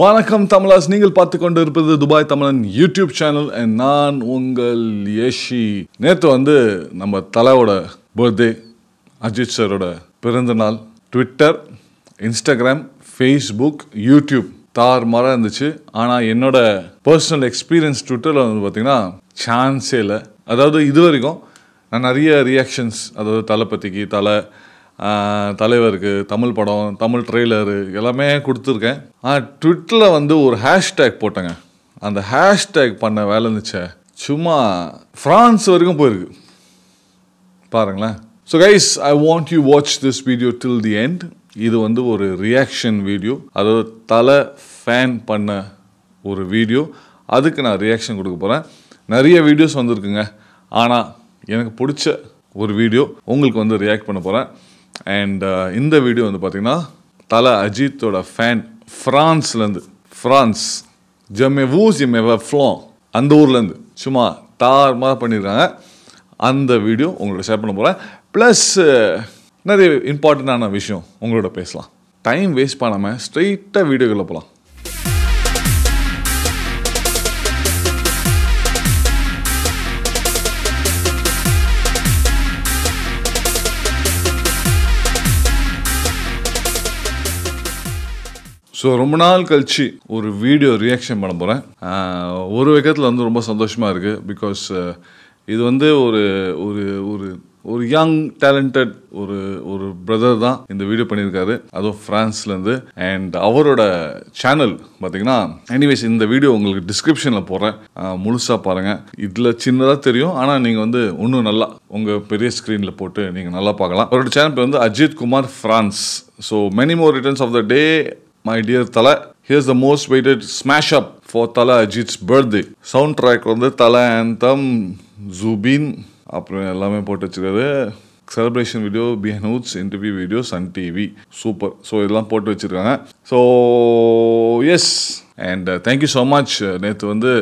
வணக்கம் தமிழாஸ் நீங்கள் பார்த்து கொண்டு இருப்பது துபாய் தமிழன் யூடியூப் சேனல் அண்ட் நான் உங்கள் ஏஷி நேற்று வந்து நம்ம தலையோட பர்த்டே அஜித் சரோட பிறந்த நாள் ட்விட்டர் இன்ஸ்டாகிராம் ஃபேஸ்புக் யூடியூப் தார் மாதிரி இருந்துச்சு ஆனால் என்னோட பர்சனல் எக்ஸ்பீரியன்ஸ் ட்விட்டரில் வந்து பார்த்திங்கன்னா சான்ஸே இல்லை அதாவது இது வரைக்கும் நான் நிறைய ரியாக்ஷன்ஸ் அதாவது தலை பற்றிக்கு தலை தலைவருக்கு தமிழ் படம் தமிழ் ட்ரெய்லரு எல்லாமே கொடுத்துருக்கேன் ஆனால் ட்விட்டரில் வந்து ஒரு ஹேஷ்டேக் போட்டேங்க அந்த ஹேஷ்டேக் பண்ண வேலை இருந்துச்சு சும்மா ஃப்ரான்ஸ் வரைக்கும் போயிருக்கு பாருங்களேன் so guys I want you watch this video till the end இது வந்து ஒரு ரியாக்ஷன் வீடியோ அதாவது தலை ஃபேன் பண்ண ஒரு வீடியோ அதுக்கு நான் ரியாக்ஷன் கொடுக்க போகிறேன் நிறைய வீடியோஸ் வந்திருக்குங்க ஆனால் எனக்கு பிடிச்ச ஒரு வீடியோ உங்களுக்கு வந்து ரியாக்ட் பண்ண போகிறேன் அண்ட் uh, இந்த வீடியோ வந்து பார்த்திங்கன்னா தலை அஜித்தோட ஃபேன் ஃப்ரான்ஸ்லேருந்து ஃப்ரான்ஸ் ஜெமே வூ ஜெமே ஃப்ளோ அந்த ஊர்லேருந்து சும்மா தாரமாக பண்ணியிருக்காங்க அந்த வீடியோ உங்களோட ஷேர் பண்ண போகிறேன் ப்ளஸ் uh, நிறைய இம்பார்ட்டண்ட்டான விஷயம் உங்களோட பேசலாம் டைம் வேஸ்ட் பண்ணாமல் ஸ்ட்ரெயிட்டாக வீடியோக்குள்ளே போகலாம் ஸோ ரொம்ப நாள் கழிச்சு ஒரு வீடியோ ரியாக்ஷன் பண்ண போகிறேன் ஒரு வைக்கத்தில் வந்து ரொம்ப சந்தோஷமாக இருக்குது பிகாஸ் இது வந்து ஒரு ஒரு ஒரு ஒரு யங் டேலண்டட் ஒரு ஒரு பிரதர் தான் இந்த வீடியோ பண்ணியிருக்காரு அதுவும் ஃப்ரான்ஸ்லேருந்து அண்ட் அவரோட சேனல் பார்த்தீங்கன்னா எனிவேஸ் இந்த வீடியோ உங்களுக்கு டிஸ்கிரிப்ஷனில் போடுறேன் முழுசாக பாருங்கள் இதில் சின்னதாக தெரியும் ஆனால் நீங்கள் வந்து இன்னும் நல்லா உங்கள் பெரிய ஸ்க்ரீனில் போட்டு நீங்கள் நல்லா பார்க்கலாம் அவரோட சேனல் பேர் வந்து Ajith Kumar France so many more returns of the day my dear Thala here's the most waited smash up for Thala Ajith's birthday sound track வந்து தலை ஆந்தம் ஜூபின் அப்புறம் எல்லாமே போட்டு வச்சுருக்காரு celebration video Behindwoods interview video Sun TV super so இதெல்லாம் போட்டு வச்சுருக்காங்க so yes and thank you so much நேற்று வந்து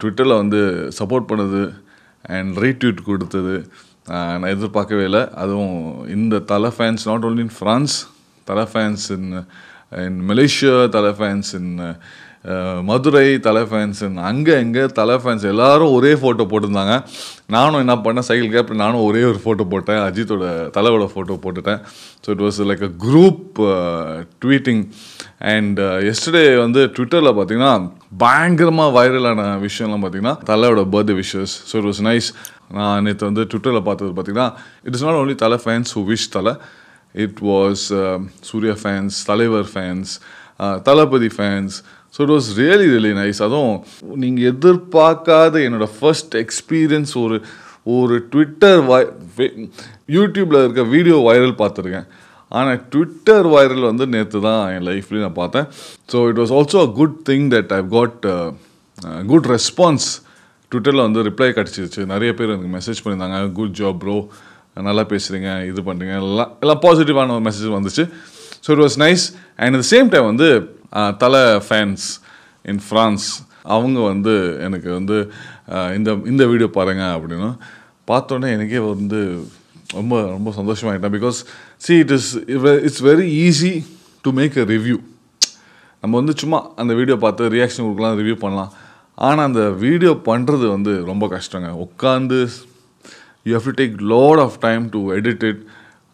ட்விட்டரில் uh, வந்து சப்போர்ட் பண்ணுது அண்ட் ரீட்வீட் கொடுத்தது uh, நான் எதிர்பார்க்கவே இல்லை அதுவும் இந்த Thala fans not only in France Thala fans in in Malaysia Thala fans in Madurai Thala fans அங்கே எங்கே தலை ஃபேன்ஸ் எல்லோரும் ஒரே ஃபோட்டோ போட்டிருந்தாங்க நானும் என்ன பண்ணேன் சைக்கிள் கேப் நானும் ஒரே ஒரு ஃபோட்டோ போட்டேன் அஜித்தோட தலைவோட ஃபோட்டோ போட்டுட்டேன் so it was like a group tweeting and yesterday வந்து ட்விட்டரில் பார்த்தீங்கன்னா பயங்கரமாக வைரலான விஷயம்லாம் பார்த்தீங்கன்னா தலையோட birthday wishes so it was nice நான் நேற்று வந்து ட்விட்டரில் பார்த்தது பார்த்தீங்கன்னா it is not only Thala fans who wish Thala it was Suriya fans Thalaivar fans Thalapathy fans so it was really really nice அதுவும் நீங்கள் எதிர்பார்க்காத என்னோடய ஃபர்ஸ்ட் எக்ஸ்பீரியன்ஸ் ஒரு ஒரு ட்விட்டர் வை யூடியூப்பில் இருக்க வீடியோ வைரல் பார்த்துருக்கேன் ஆனால் ட்விட்டர் வைரல் வந்து நேற்று தான் என் லைஃப்லேயும் நான் பார்த்தேன் so it was also a good thing that I got good response ட்விட்டரில் வந்து ரிப்ளை கிடச்சிருச்சு நிறைய பேர் எனக்கு மெசேஜ் பண்ணியிருந்தாங்க குட் ஜாப் ப்ரோ நல்லா பேசுகிறீங்க இது பண்ணுறீங்க எல்லாம் எல்லாம் பாசிட்டிவான ஒரு மெசேஜ் வந்துச்சு so it was nice and at same time வந்து தலை ஃபேன்ஸ் இன் ஃப்ரான்ஸ் அவங்க வந்து எனக்கு வந்து இந்த இந்த வீடியோ பாருங்கள் அப்படின்னு பார்த்தோன்னே எனக்கே வந்து ரொம்ப ரொம்ப சந்தோஷமாகிட்டேன் because see it is it's very easy to make a review நம்ம வந்து சும்மா அந்த வீடியோ பார்த்து ரியாக்ஷன் கொடுக்கலாம் ரிவ்யூ பண்ணலாம் ஆனால் அந்த வீடியோ பண்ணுறது வந்து ரொம்ப கஷ்டங்க உட்காந்து you have to take lot of time to edit it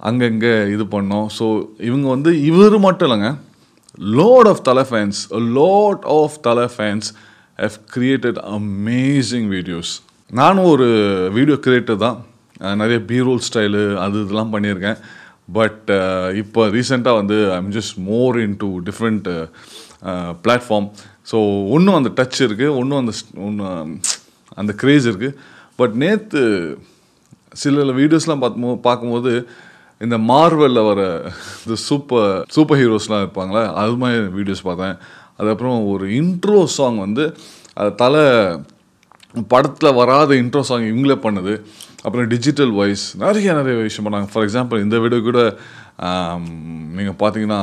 அங்கங்கே இது பண்ணோம் ஸோ இவங்க வந்து இவர் மட்டும் இல்லைங்க lot of Thala fans lot of Thala fans have created amazing videos நானும் ஒரு வீடியோ கிரியேட்டர் தான் நிறைய பீரோல் ஸ்டைலு அது இதெல்லாம் பண்ணியிருக்கேன் பட் இப்போ ரீசெண்டாக வந்து ஐம் ஜஸ்ட் மோர் இன் டு டிஃப்ரெண்ட் பிளாட்ஃபார்ம் ஸோ ஒன்றும் அந்த டச் இருக்குது ஒன்றும் அந்த ஒன்று அந்த க்ரேஸ் இருக்குது பட் நேற்று சில வீடியோஸ்லாம் பார்த்துமோ பார்க்கும்போது இந்த மார்வலில் வர இந்த சூப்பர் சூப்பர் ஹீரோஸ்லாம் இருப்பாங்களே அது மாதிரி வீடியோஸ் பார்த்தேன் அதுக்கப்புறம் ஒரு இன்ட்ரோ சாங் வந்து அது தலை படத்தில் வராத இன்ட்ரோ சாங் இவங்களே பண்ணுது அப்புறம் டிஜிட்டல் வாய்ஸ் நிறைய நிறைய விஷயம் பண்ணாங்க ஃபார் எக்ஸாம்பிள் இந்த வீடியோ கூட நீங்கள் பார்த்தீங்கன்னா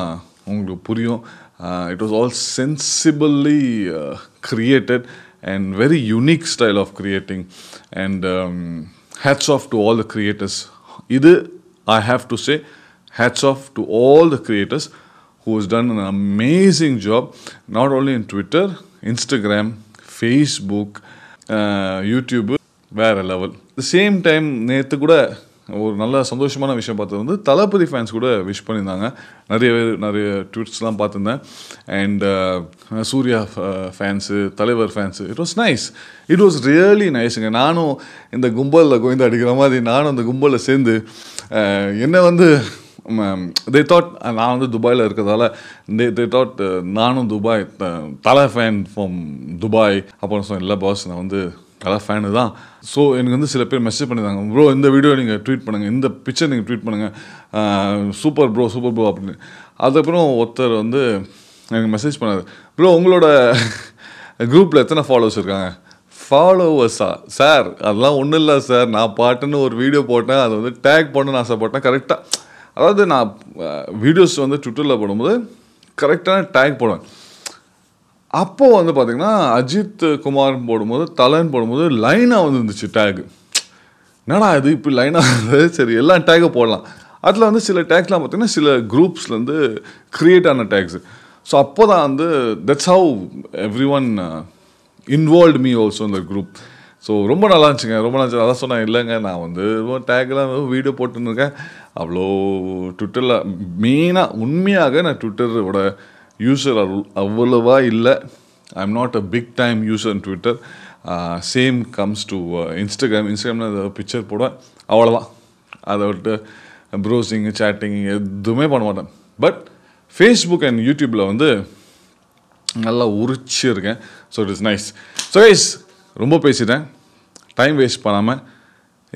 உங்களுக்கு புரியும் it was all sensibly created and very unique style of creating and hats off to all the creators. Either I have to say, hats off to all the creators who has done an amazing job, not only in Twitter, Instagram, Facebook, uh, YouTube, YouTube level. The same time, நேற்று கூட ஒரு நல்ல சந்தோஷமான விஷயம் பார்த்தது வந்து தளபதி fans கூட wish பண்ணியிருந்தாங்க நிறைய பேர் நிறைய ட்விட்ஸ்லாம் பார்த்துருந்தேன் and uh, Suriya fans uh, Thalaivar fans it was nice it was really நைஸுங்க நானும் இந்த கும்பலில் கோயந்து அடிக்கிற மாதிரி நானும் அந்த கும்பலில் சேர்ந்து uh, என்னை வந்து தே தாட் நான் வந்து துபாயில் இருக்கிறதால தே தே தாட் நானும் Dubai Thala fan from Dubai அப்புறம் சொன்னேன் இல்லை பாஸ் நான் வந்து கலர் ஃபேனு தான் ஸோ எனக்கு வந்து சில பேர் மெசேஜ் பண்ணியிருந்தாங்க ப்ரோ இந்த வீடியோ நீங்கள் ட்வீட் பண்ணுங்கள் இந்த பிக்சர் நீங்கள் ட்வீட் பண்ணுங்கள் சூப்பர் ப்ரோ சூப்பர் ப்ரோ அப்படின்னு அதுக்கப்புறம் ஒருத்தர் வந்து எனக்கு மெசேஜ் பண்ணார் ப்ரோ உங்களோட குரூப்பில் எத்தனை ஃபாலோவர்ஸ் இருக்காங்க ஃபாலோவர்ஸா சார் அதெல்லாம் ஒன்றும் இல்லை சார் நான் பாட்டுன்னு ஒரு வீடியோ போட்டேன் அதை வந்து டேக் பண்ணணும்னு ஆசைப்பட்டேன் கரெக்டாக அதாவது நான் வீடியோஸ் வந்து ட்விட்டரில் போடும்போது கரெக்டான டேக் போடுவேன் அப்போது வந்து பார்த்திங்கன்னா அஜித் குமார் போடும்போது தலன் போடும்போது லைனாக வந்துருந்துச்சு இருந்துச்சு டேகு என்னடா இது இப்படி லைனாக இருந்தது சரி எல்லா டேக்கை போடலாம் அதில் வந்து சில டேக்ஸ்லாம் பார்த்திங்கன்னா சில குரூப்ஸ்லேருந்து க்ரியேட் ஆன டேக்ஸு ஸோ அப்போ தான் வந்து that's how everyone involve me also இந்த குரூப் ஸோ ரொம்ப நல்லா இருந்துச்சுங்க ரொம்ப நல்லா அதான் சொன்னேன் இல்லைங்க நான் வந்து டேக்லாம் வீடியோ போட்டுருக்கேன் அவ்வளோ ட்விட்டரில் மெயினாக உண்மையாக நான் ட்விட்டரோட யூசர் அவ்வளவா இல்லை I am not a big time user in Twitter same comes to Instagram இன்ஸ்டாகிராமில் ஏதாவது பிக்சர் போடுவேன் அவ்வளோதான் அதை விட்டு ப்ரௌசிங்கு சேட்டிங் எதுவுமே பண்ண மாட்டேன் பட் ஃபேஸ்புக் அண்ட் யூடியூப்பில் வந்து நல்லா உரிச்சு இருக்கேன் so it is nice so ஐஸ் ரொம்ப பேசிட்டேன் டைம் வேஸ்ட் பண்ணாமல்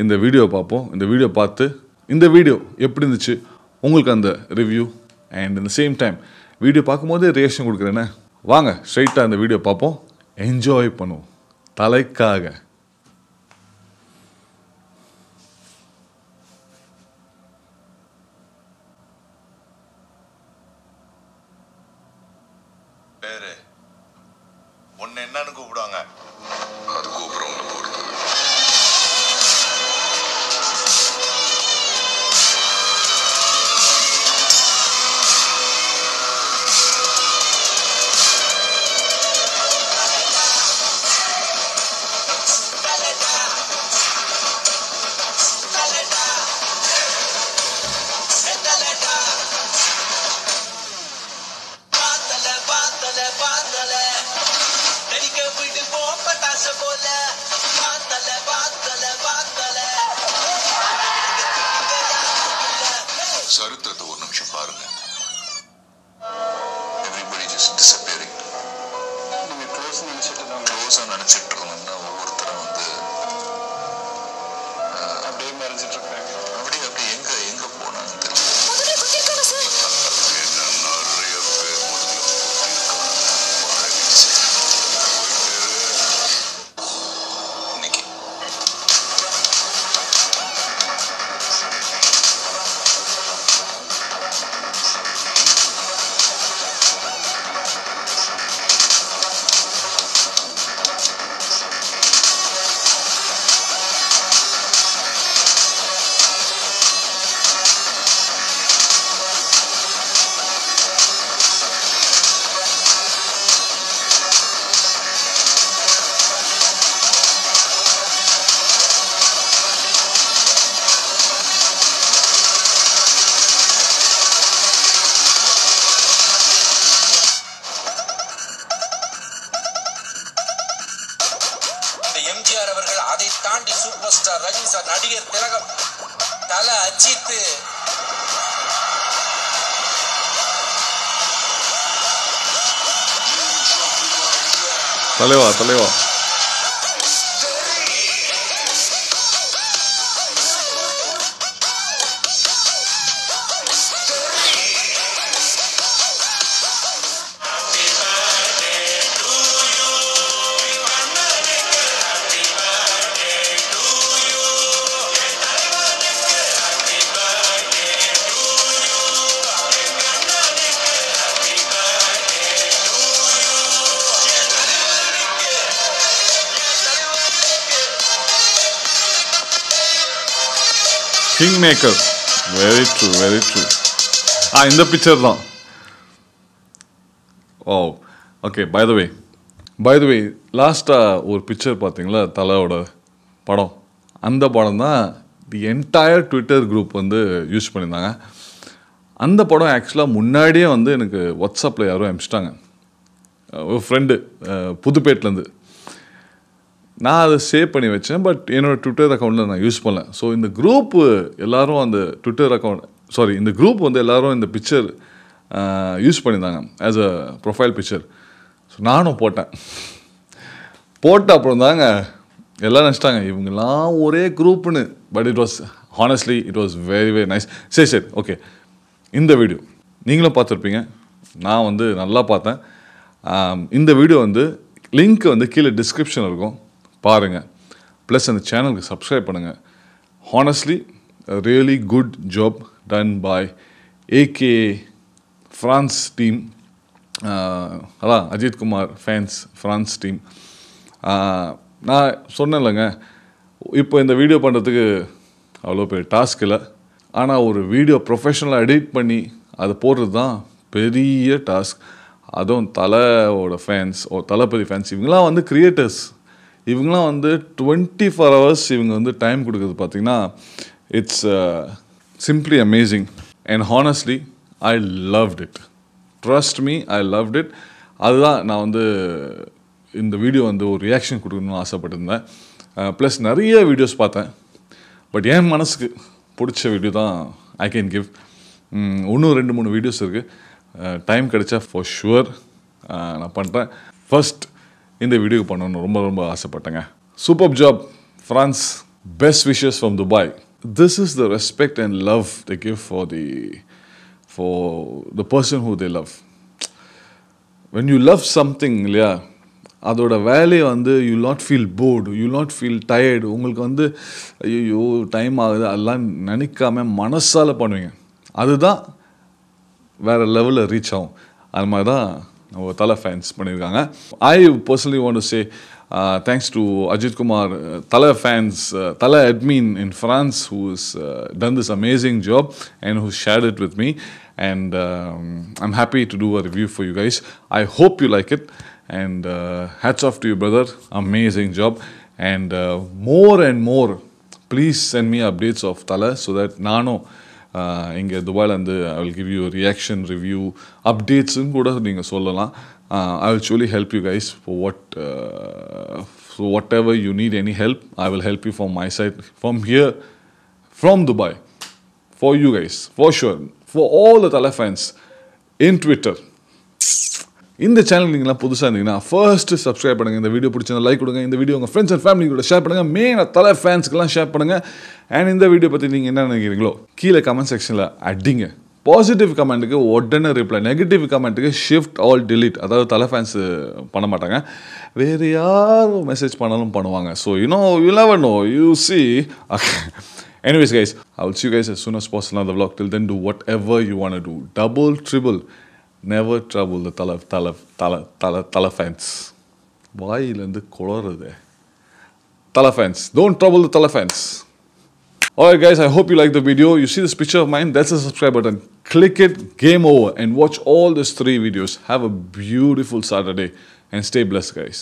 இந்த வீடியோ பார்ப்போம் இந்த வீடியோ பார்த்து இந்த வீடியோ எப்படி இருந்துச்சு உங்களுக்கு அந்த ரிவ்யூ அண்ட் இந்த சேம் டைம் வீடியோ பார்க்கும்போது ரியாக்ஷன் கொடுக்குறேண்ணே வாங்க ஸ்ட்ரைட்டாக அந்த வீடியோ பார்ப்போம் என்ஜாய் பண்ணுவோம் தலைக்காக Sarı தாண்டி சூப்பர் ஸ்டார் ரஜினி சார் நடிகர் திலகம் தலை அஜித் தலைவா தலைவா king maker very true very true ஆ இந்த பிக்சர் தான் oh okay by the by the way லாஸ்ட்டாக ஒரு பிக்சர் பார்த்தீங்களா தலையோட படம் அந்த படம் தான் தி என்டையர் ட்விட்டர் குரூப் வந்து யூஸ் பண்ணியிருந்தாங்க அந்த படம் ஆக்சுவலாக முன்னாடியே வந்து எனக்கு வாட்ஸ்அப்பில் யாரும் அனுப்பிச்சிட்டாங்க ஒரு ஃப்ரெண்டு புதுப்பேட்டிலேருந்து நான் அதை சேவ் பண்ணி வச்சேன் பட் என்னோடய ட்விட்டர் அக்கௌண்ட்டில் நான் யூஸ் பண்ணேன் ஸோ இந்த குரூப்பு எல்லோரும் அந்த ட்விட்டர் அக்கௌண்ட் சாரி இந்த குரூப் வந்து எல்லோரும் இந்த பிக்சர் யூஸ் பண்ணியிருந்தாங்க as a profile picture so நானும் போட்டேன் போட்ட அப்புறம் தாங்க எல்லாம் நினச்சிட்டாங்க இவங்கெல்லாம் ஒரே குரூப்னு but it was honestly it was very very nice சரி சரி ஓகே இந்த வீடியோ நீங்களும் பார்த்துருப்பீங்க நான் வந்து நல்லா பார்த்தேன் இந்த வீடியோ வந்து லிங்க் வந்து கீழே டிஸ்கிரிப்ஷன் இருக்கும் பாருங்கள் ப்ளஸ் அந்த சேனலுக்கு சப்ஸ்கிரைப் பண்ணுங்கள் honestly really good job done பாய் ஏகே ஃப்ரான்ஸ் டீம் அதான் Ajithkumar fans France team uh, நான் சொன்னேன்லங்க இப்போ இந்த வீடியோ பண்ணுறதுக்கு அவ்வளோ பெரிய டாஸ்க் இல்லை ஆனால் ஒரு வீடியோ ப்ரொஃபஷனலாக எடிட் பண்ணி அதை போடுறது தான் பெரிய டாஸ்க் அதுவும் தலையோட ஃபேன்ஸ் ஓ தளபதி ஃபேன்ஸ் இவங்களாம் வந்து க்ரியேட்டர்ஸ் இவங்களாம் வந்து டுவெண்ட்டி ஃபோர் ஹவர்ஸ் இவங்க வந்து டைம் கொடுக்குறது பார்த்திங்கன்னா it's simply amazing and honestly I loved it trust me I loved it அதுதான் நான் வந்து இந்த வீடியோ வந்து ஒரு ரியாக்ஷன் கொடுக்கணும்னு ஆசைப்பட்டிருந்தேன் ப்ளஸ் uh, நிறைய வீடியோஸ் பார்த்தேன் பட் என் மனசுக்கு பிடிச்ச வீடியோ தான் ஐ கேன் கிவ் இன்னும் ரெண்டு மூணு வீடியோஸ் இருக்குது டைம் கிடைச்சா ஃபார் ஷுவர் uh, நான் பண்ணுறேன் ஃபஸ்ட் இந்த வீடியோ பண்ணணும்னு ரொம்ப ரொம்ப ஆசைப்பட்டேங்க super job France best wishes from Dubai this is the respect and love the give for the for the person who they love when you love something இல்லையா அதோட வேலையை வந்து you not feel bored you not feel tired உங்களுக்கு வந்து ஐயோ time ஆகுது அதெல்லாம் நினைக்காம மனசால் பண்ணுவீங்க அதுதான் வேறு லெவலில் ரீச் ஆகும் அது மாதிரி தான் அவங்க தலை ஃபேன்ஸ் பண்ணியிருக்காங்க I personally want to say thanks to Ajith Kumar Thala fans Thala admin in France who is done this amazing job and who shared it with me and I'm happy to do a review for you guys I hope you like it and hats off to you brother amazing job and more and more please send me updates of Thala so that நானும் இங்கே துபாயிலேருந்து I will give you reaction review அப்டேட்ஸுன்னு கூட நீங்கள் சொல்லலாம் I will surely help you guys for what so whatever you need any help I will help you from my side from here from Dubai for you guys for sure for all the Thala fans in Twitter இந்த channel நீங்களாம் புதுசாக இருந்தீங்கன்னா first subscribe பண்ணுங்கள் இந்த video பிடிச்சிருந்தா like கொடுங்க இந்த video உங்கள் ஃப்ரெண்ட்ஸ் அண்ட் ஃபேமிலி கூட ஷேர் பண்ணுங்கள் மெயினாக தலை ஃபேன்ஸ்க்கெல்லாம் ஷேர் பண்ணுங்கள் அண்ட் இந்த வீடியோ பற்றி நீங்கள் என்ன நினைக்கிறீங்களோ கீழே கமெண்ட் செக்ஷனில் அடிங்க பாசிட்டிவ் கமெண்ட்டுக்கு உடனே ரிப்ளை நெகட்டிவ் கமெண்ட்டுக்கு ஷிஃப்ட் ஆல் டிலீட் அதாவது தலை ஃபேன்ஸ் பண்ண மாட்டாங்க வேறு யாரும் மெசேஜ் பண்ணாலும் பண்ணுவாங்க so you know you love no you see anyways guys I will guys soon guys as soon as till then to vlog. Ever you do whatever you want never trouble Thala Thala Thala Thala Thala fans வாயிலேருந்து குளறுது Thala fans don't trouble Thala fans Alright guys, I hope you like the video. You see this picture of mine? That's the subscribe button. Click it, game over and watch all these three videos. Have a beautiful Saturday and stay blessed guys.